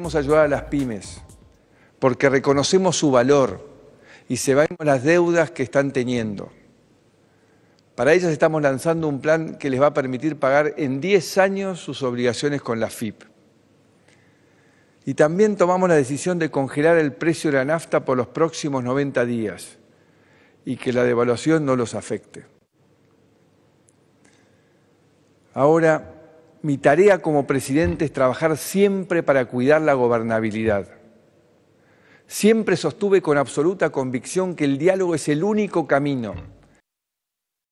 Queremos ayudar a las pymes porque reconocemos su valor y se van las deudas que están teniendo. Para ellas estamos lanzando un plan que les va a permitir pagar en 10 años sus obligaciones con la FIP. Y también tomamos la decisión de congelar el precio de la nafta por los próximos 90 días y que la devaluación no los afecte. Ahora, mi tarea como presidente es trabajar siempre para cuidar la gobernabilidad. Siempre sostuve con absoluta convicción que el diálogo es el único camino